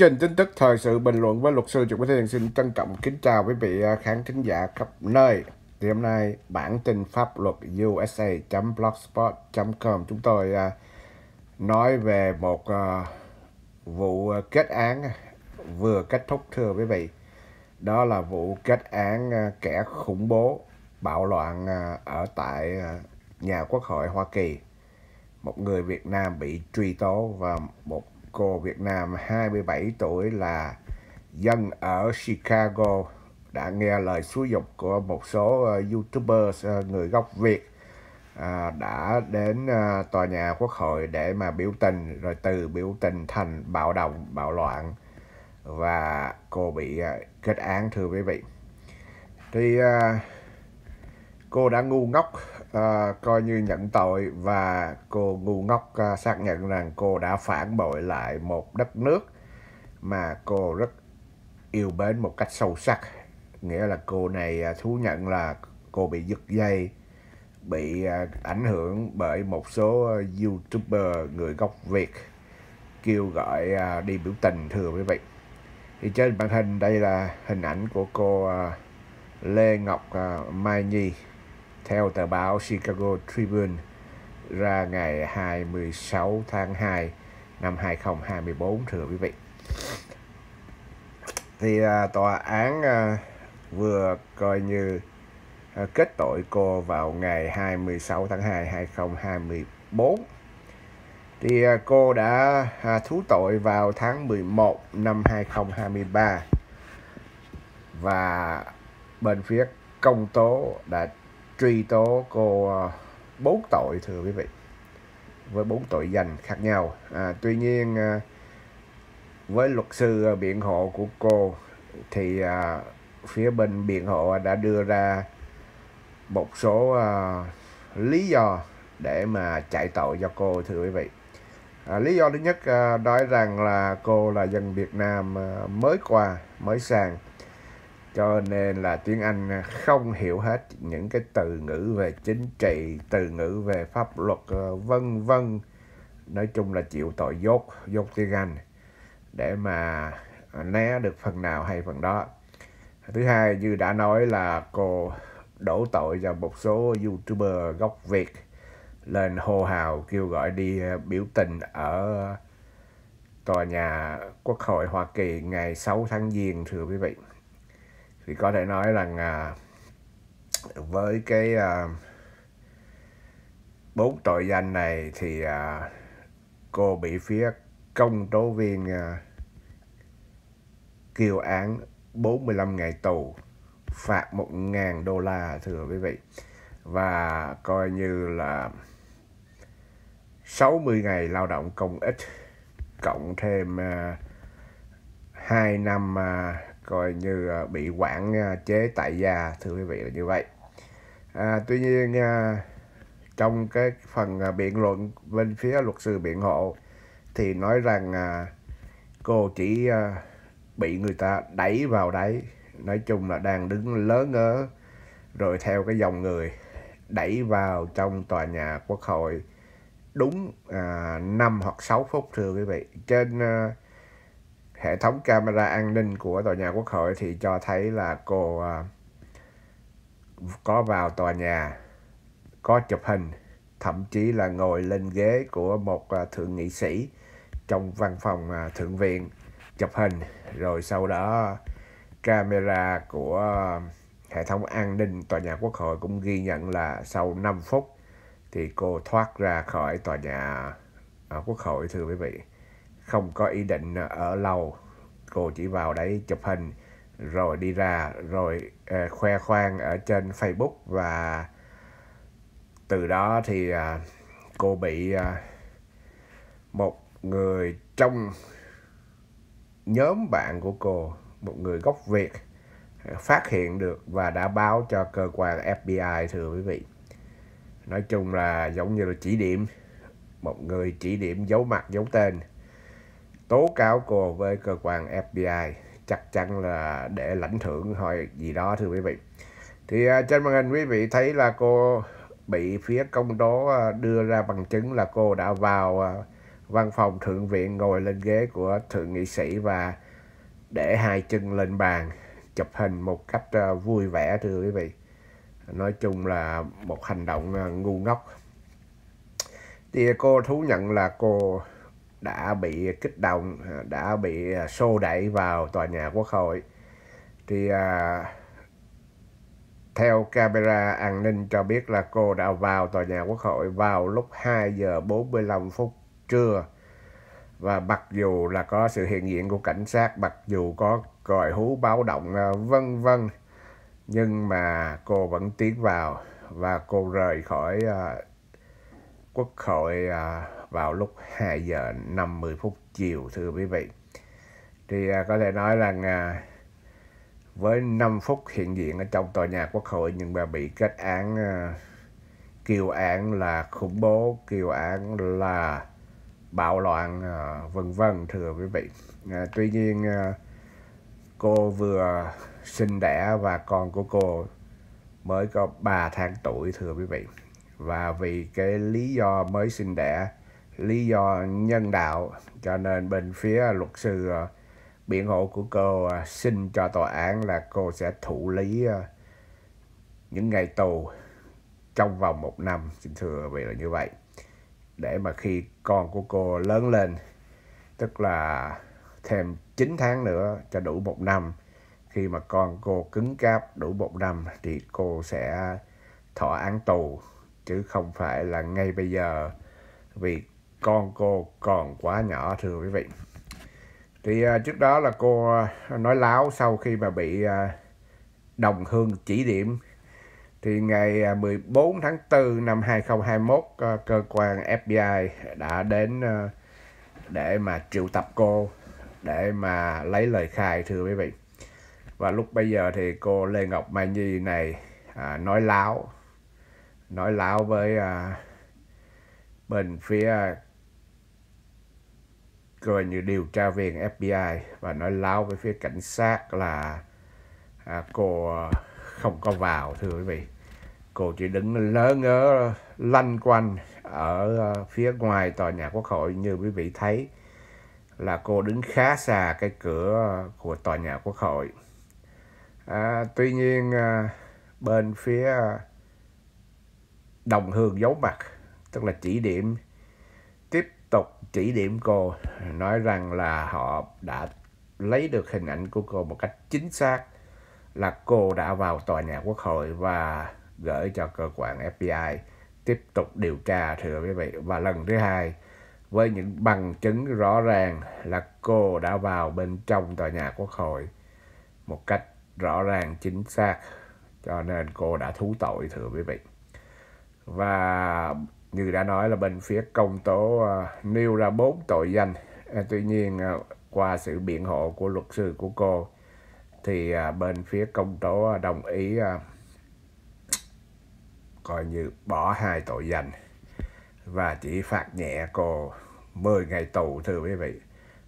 trình tin tức thời sự bình luận với luật sư Trịnh Quốc Thiên xin trân trọng kính chào quý vị à, khán thính giả khắp nơi. Thì hôm nay bản tin pháp luật USA.blogspot.com chúng tôi à, nói về một à, vụ kết án vừa kết thúc thưa quý vị. Đó là vụ kết án kẻ khủng bố bạo loạn ở tại nhà Quốc hội Hoa Kỳ. Một người Việt Nam bị truy tố và một cô Việt Nam 27 tuổi là dân ở Chicago đã nghe lời xúi dục của một số uh, ờ, YouTuber ờ, người gốc Việt à, đã đến ờ, tòa nhà quốc hội để mà biểu tình rồi từ biểu tình thành bạo động, bạo loạn và cô bị kết án thưa quý vị. Thì uh, cô đã ngu ngốc à, coi như nhận tội và cô ngu ngốc à, xác nhận rằng cô đã phản bội lại một đất nước mà cô rất yêu mến một cách sâu sắc nghĩa là cô này à, thú nhận là cô bị giật dây bị à, ảnh hưởng bởi một số youtuber người gốc việt kêu gọi à, đi biểu tình thưa quý vị thì trên màn hình đây là hình ảnh của cô à, Lê Ngọc à, Mai Nhi theo tờ báo Chicago Tribune ra ngày 26 tháng 2 năm 2024 thưa quý vị. Thì à, tòa án à, vừa coi như à, kết tội cô vào ngày 26 tháng 2 2024. Thì à, cô đã à, thú tội vào tháng 11 năm 2023 và bên phía công tố đã truy tố cô ờ, bốn tội thưa quý vị với bốn tội danh khác nhau à, tuy nhiên ờ, với luật sư ờ, biện hộ của cô thì à, phía bên biện hộ đã đưa ra một số à, lý do để mà chạy tội cho cô thưa quý vị à, lý do thứ nhất à, nói rằng là cô là dân Việt Nam mới qua mới sang cho nên là tiếng Anh không hiểu hết những cái từ ngữ về chính trị, từ ngữ về pháp luật ờ, vân vân. Nói chung là chịu tội dốt, dốt tiếng Anh để mà né được phần nào hay phần đó. Thứ hai như đã nói là cô đổ tội cho một số YouTuber gốc Việt lên hô hào kêu gọi đi biểu tình ở tòa nhà Quốc hội Hoa Kỳ ngày 6 tháng Giêng thưa quý vị thì có thể nói rằng à, với cái à, bốn tội danh này thì à, cô bị phía công tố viên à, kêu án 45 ngày tù phạt 1.000 đô la thưa quý vị và coi như là 60 ngày lao động công ích cộng thêm uh, à, 2 năm uh, coi như à, bị quản à, chế tại gia thưa quý vị là như vậy à, tuy nhiên à, trong cái phần biện luận bên phía luật sư biện hộ thì nói rằng cô chỉ bị người ta đẩy vào đấy nói chung là đang đứng lớn ngớ rồi theo cái dòng người đẩy vào trong tòa nhà quốc hội đúng à, 5 hoặc 6 phút thưa quý vị trên à, hệ thống camera an ninh của tòa nhà quốc hội thì cho thấy là cô à, có vào tòa nhà có chụp hình thậm chí là ngồi lên ghế của một à, thượng nghị sĩ trong văn phòng à, thượng viện chụp hình rồi sau đó camera của hệ thống an ninh tòa nhà quốc hội cũng ghi nhận là sau 5 phút thì cô thoát ra khỏi tòa nhà quốc hội thưa quý vị không có ý định ở lâu. Cô chỉ vào đấy chụp hình rồi đi ra rồi uh, khoe khoang ở trên Facebook và từ đó thì uh, cô bị uh, một người trong nhóm bạn của cô, một người gốc Việt phát hiện được và đã báo cho cơ quan FBI thưa quý vị. Nói chung là giống như là chỉ điểm, một người chỉ điểm giấu mặt giấu tên tố cáo cô với cơ quan FBI chắc chắn là để lãnh thưởng hay gì đó thưa quý vị thì à, trên màn hình quý vị thấy là cô bị phía công tố à, đưa ra bằng chứng là cô đã vào à, văn phòng thượng viện ngồi lên ghế của thượng nghị sĩ và để hai chân lên bàn chụp hình một cách vui vẻ thưa quý vị nói chung là một hành động ngu ngốc thì cô thú nhận là cô đã bị kích động à, đã bị à, xô đẩy vào tòa nhà quốc hội thì à, theo camera an ninh cho biết là cô đã vào tòa nhà quốc hội vào lúc 2 giờ 45 phút trưa và mặc dù là có sự hiện diện của cảnh sát mặc dù có còi hú báo động vân vân nhưng mà cô vẫn tiến vào và cô rời khỏi Quốc hội à, vào lúc 2 giờ 50 phút chiều thưa quý vị. Thì à, có thể nói là với 5 phút hiện diện ở trong tòa nhà Quốc hội nhưng mà bị kết án à, kêu án là khủng bố, kêu án là bạo loạn vân vân thưa quý vị. tuy nhiên cô vừa sinh đẻ và con của cô mới có 3 tháng tuổi thưa quý vị và vì cái lý do mới sinh đẻ lý do nhân đạo cho nên bên phía luật sư ờ, biện hộ của cô ờ, xin cho tòa án là cô sẽ thụ lý ờ, những ngày tù trong vòng một năm xin thưa vì là như vậy để mà khi con của cô lớn lên tức là thêm 9 tháng nữa cho đủ một năm khi mà con cô cứng cáp đủ một năm thì cô sẽ thọ án tù chứ không phải là ngay bây giờ vì con cô còn quá nhỏ thưa quý vị thì uh, trước đó là cô à, nói láo sau khi mà bị uh, đồng hương chỉ điểm thì ngày 14 tháng 4 năm 2021 uh, cơ quan FBI đã đến uh, để mà triệu tập cô để mà lấy lời khai thưa quý vị và lúc bây giờ thì cô Lê Ngọc Mai Nhi này à, nói láo nói lão với à, bên phía à, coi như điều tra viên FBI và nói lão với phía cảnh sát là à, cô à, không có vào thưa quý vị cô chỉ đứng lớ ngớ lanh quanh ở à, phía ngoài tòa nhà quốc hội như quý vị thấy là cô đứng khá xa cái cửa của tòa nhà quốc hội à, tuy nhiên à, bên phía đồng hương dấu mặt tức là chỉ điểm tiếp tục chỉ điểm cô nói rằng là họ đã lấy được hình ảnh của cô một cách chính xác là cô đã vào tòa nhà quốc hội và gửi cho cơ quan FBI tiếp tục điều tra thưa quý vị và lần thứ hai với những bằng chứng rõ ràng là cô đã vào bên trong tòa nhà quốc hội một cách rõ ràng chính xác cho nên cô đã thú tội thưa quý vị và như đã nói là bên phía công tố uh, nêu ra bốn tội danh uh, tuy nhiên uh, qua sự biện hộ của luật sư của cô thì uh, bên phía công tố uh, đồng ý uh, coi như bỏ hai tội danh và chỉ phạt nhẹ cô 10 ngày tù thưa quý vị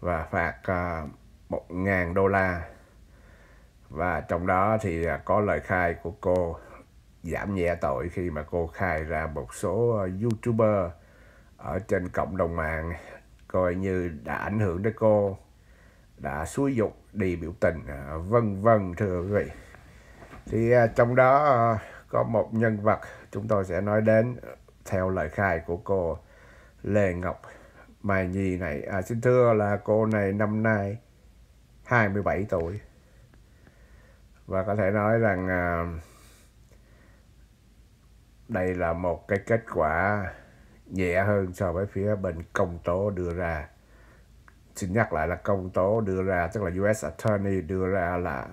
và phạt uh, 1.000 đô la và trong đó thì uh, có lời khai của cô giảm nhẹ tội khi mà cô khai ra một số ờ, YouTuber ở trên cộng đồng mạng coi như đã ảnh hưởng đến cô, đã xúi dục đi biểu tình, ờ, vân vân thưa quý vị. Thì ờ, trong đó có một nhân vật chúng tôi sẽ nói đến theo lời khai của cô Lê Ngọc Mai Nhi này. À, xin thưa là cô này năm nay 27 tuổi và có thể nói rằng uh, đây là một cái kết quả nhẹ hơn so với phía bên công tố đưa ra. Xin nhắc lại là công tố đưa ra, tức là US Attorney đưa ra là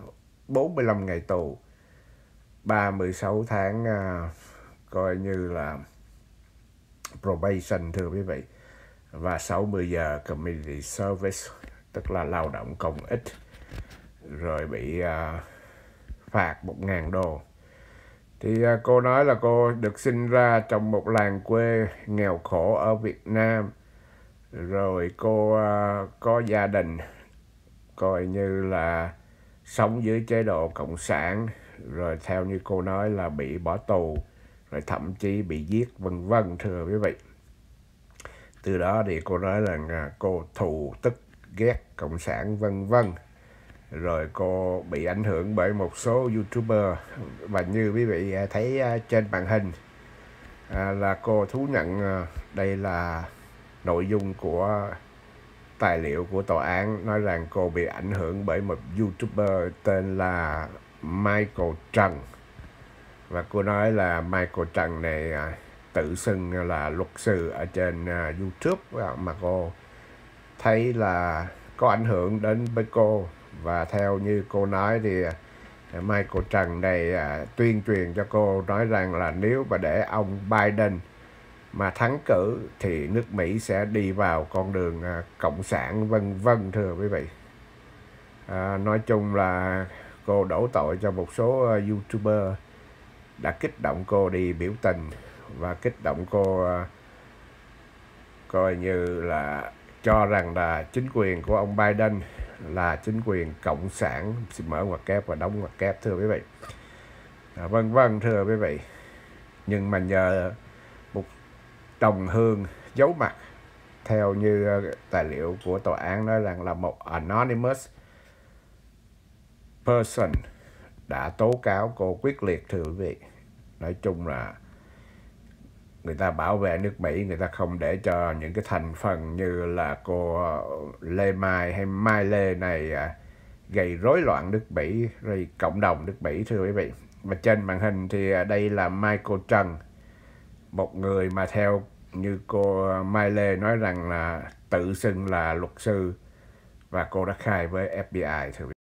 45 ngày tù, 36 tháng uh, coi như là probation thưa quý vị và 60 giờ community service tức là lao động công ích rồi bị uh, phạt 1.000 đô thì à, cô nói là cô được sinh ra trong một làng quê nghèo khổ ở Việt Nam rồi cô à, có gia đình coi như là sống dưới chế độ cộng sản rồi theo như cô nói là bị bỏ tù rồi thậm chí bị giết vân vân thưa quý vị từ đó thì cô nói rằng à, cô thù tức ghét cộng sản vân vân rồi cô bị ảnh hưởng bởi một số youtuber và như quý vị à, thấy à, trên màn hình à, là cô thú nhận đây là nội dung của tài liệu của tòa án nói rằng cô bị ảnh hưởng bởi một youtuber tên là Michael Trần và cô nói là Michael Trần này tự xưng là luật sư ở trên YouTube mà cô thấy là có ảnh hưởng đến với cô và theo như cô nói thì à, michael Trần này à, tuyên truyền cho cô nói rằng là nếu mà để ông Biden mà thắng cử thì nước Mỹ sẽ đi vào con đường à, cộng sản vân vân thưa quý vị. À, nói chung là cô đổ tội cho một số uh, YouTuber đã kích động cô đi biểu tình và kích động cô uh, coi như là cho rằng là chính quyền của ông Biden là chính quyền cộng sản xin mở ngoặc kép và đóng ngoặc kép thưa quý vị à, vân vân thưa quý vị nhưng mà nhờ một đồng hương giấu mặt theo như ờ, tài liệu của tòa án nói rằng là một anonymous person đã tố cáo cô quyết liệt thưa quý vị nói chung là người ta bảo vệ nước Mỹ người ta không để cho những cái thành phần như là cô Lê Mai hay Mai Lê này à, gây rối loạn nước Mỹ rồi cộng đồng nước Mỹ thưa quý vị và trên màn hình thì à, đây là Michael Trần một người mà theo như cô Mai Lê nói rằng là tự xưng là luật sư và cô đã khai với FBI thưa quý vị